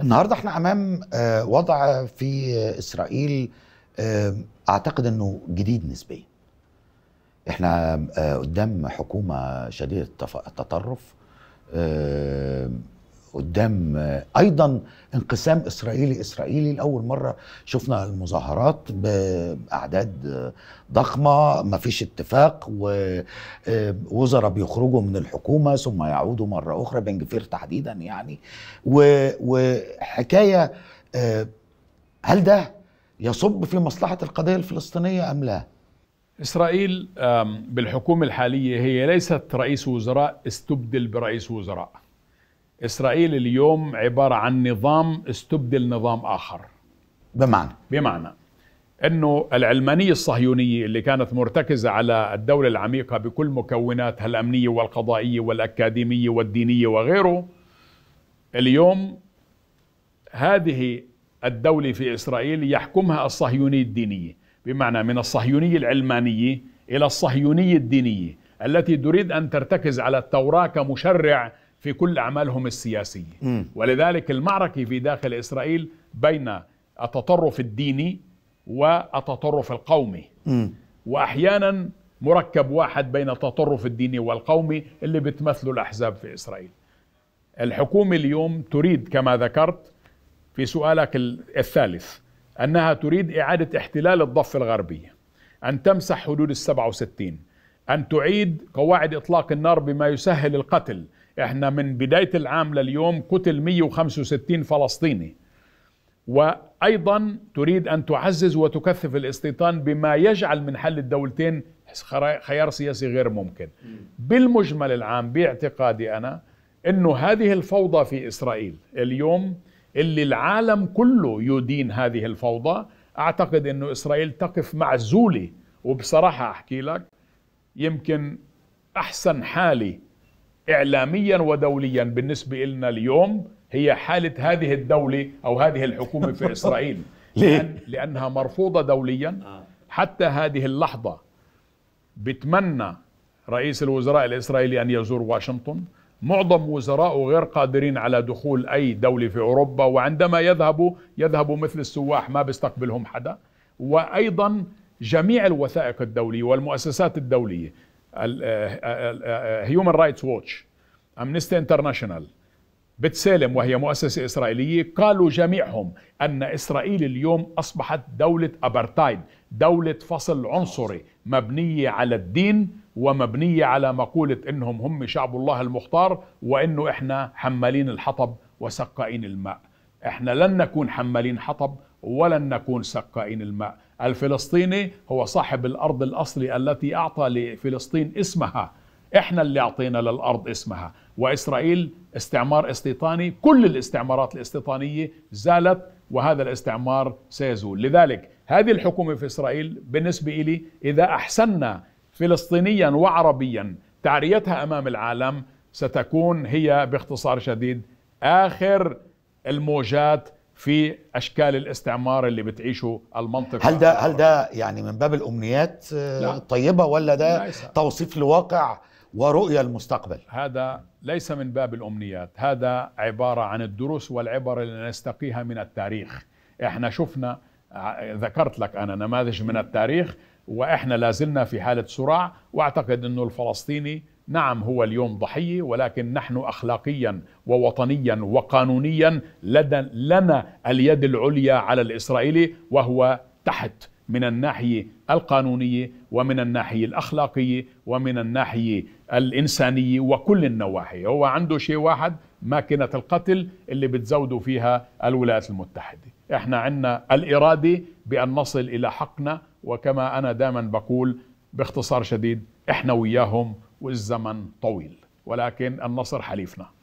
النهارده احنا امام آه، وضع في اسرائيل آه، اعتقد انه جديد نسبيا احنا آه، قدام حكومه شديده التطرف قدام آه، ايضا انقسام اسرائيلي اسرائيلي لاول مره شفنا المظاهرات باعداد آه، ضخمه ما فيش اتفاق ووزراء آه، بيخرجوا من الحكومه ثم يعودوا مره اخرى بنجفير تحديدا يعني وحكايه هل ده يصب في مصلحه القضيه الفلسطينيه ام لا؟ اسرائيل بالحكومه الحاليه هي ليست رئيس وزراء استبدل برئيس وزراء إسرائيل اليوم عبارة عن نظام استبدل نظام آخر بمعنى بمعنى أنه العلمانية الصهيونية اللي كانت مرتكزة على الدولة العميقة بكل مكوناتها الأمنية والقضائية والأكاديمية والدينية وغيره اليوم هذه الدولة في إسرائيل يحكمها الصهيونية الدينية بمعنى من الصهيونية العلمانية إلى الصهيونية الدينية التي تريد أن ترتكز على التوراة كمشرع في كل أعمالهم السياسية م. ولذلك المعركة في داخل إسرائيل بين التطرف الديني والتطرف القومي م. وأحيانا مركب واحد بين التطرف الديني والقومي اللي بتمثله الأحزاب في إسرائيل الحكومة اليوم تريد كما ذكرت في سؤالك الثالث أنها تريد إعادة احتلال الضفة الغربية أن تمسح حدود السبعة وستين أن تعيد قواعد إطلاق النار بما يسهل القتل احنا من بداية العام لليوم قتل 165 فلسطيني وأيضا تريد أن تعزز وتكثف الاستيطان بما يجعل من حل الدولتين خيار سياسي غير ممكن بالمجمل العام باعتقادي أنا أنه هذه الفوضى في إسرائيل اليوم اللي العالم كله يدين هذه الفوضى أعتقد أنه إسرائيل تقف معزولة وبصراحة أحكي لك يمكن أحسن حالي إعلاميا ودوليا بالنسبة لنا اليوم هي حالة هذه الدولة أو هذه الحكومة في إسرائيل لأن لأنها مرفوضة دوليا آه. حتى هذه اللحظة بتمنى رئيس الوزراء الإسرائيلي أن يزور واشنطن معظم وزرائه غير قادرين على دخول أي دولة في أوروبا وعندما يذهبوا يذهبوا مثل السواح ما بيستقبلهم حدا وأيضا جميع الوثائق الدولية والمؤسسات الدولية هيومن رايتس ووتش امنستي انترناشونال بتسالم وهي مؤسسة إسرائيلية قالوا جميعهم أن إسرائيل اليوم أصبحت دولة أبرتايد دولة فصل عنصري مبنية على الدين ومبنية على مقولة إنهم هم شعب الله المختار وإنه إحنا حمالين الحطب وسقائين الماء إحنا لن نكون حمالين حطب ولن نكون سقائين الماء الفلسطيني هو صاحب الأرض الأصلي التي أعطى لفلسطين اسمها إحنا اللي أعطينا للأرض اسمها وإسرائيل استعمار استيطاني كل الاستعمارات الاستيطانية زالت وهذا الاستعمار سيزول لذلك هذه الحكومة في إسرائيل بالنسبة إلي إذا أحسننا فلسطينيا وعربيا تعريتها أمام العالم ستكون هي باختصار شديد آخر الموجات في اشكال الاستعمار اللي بتعيشه المنطقه هل ده هل ده يعني من باب الامنيات آه، لا. الطيبه ولا ده ليس. توصيف لواقع ورؤيه المستقبل هذا ليس من باب الامنيات هذا عباره عن الدروس والعبر اللي نستقيها من التاريخ احنا شفنا آه، ذكرت لك انا نماذج من التاريخ واحنا لازلنا في حاله صراع واعتقد انه الفلسطيني نعم هو اليوم ضحية ولكن نحن أخلاقيا ووطنيا وقانونيا لدى لنا اليد العليا على الإسرائيلي وهو تحت من الناحية القانونية ومن الناحية الأخلاقية ومن الناحية الإنسانية وكل النواحي هو عنده شيء واحد ماكينة القتل اللي بتزودوا فيها الولايات المتحدة احنا عندنا الإرادة بأن نصل إلى حقنا وكما أنا دائما بقول باختصار شديد احنا وياهم والزمن طويل ولكن النصر حليفنا